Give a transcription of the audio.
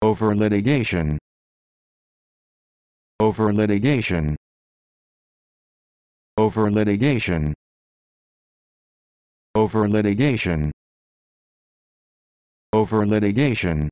over litigation over litigation over litigation over litigation over litigation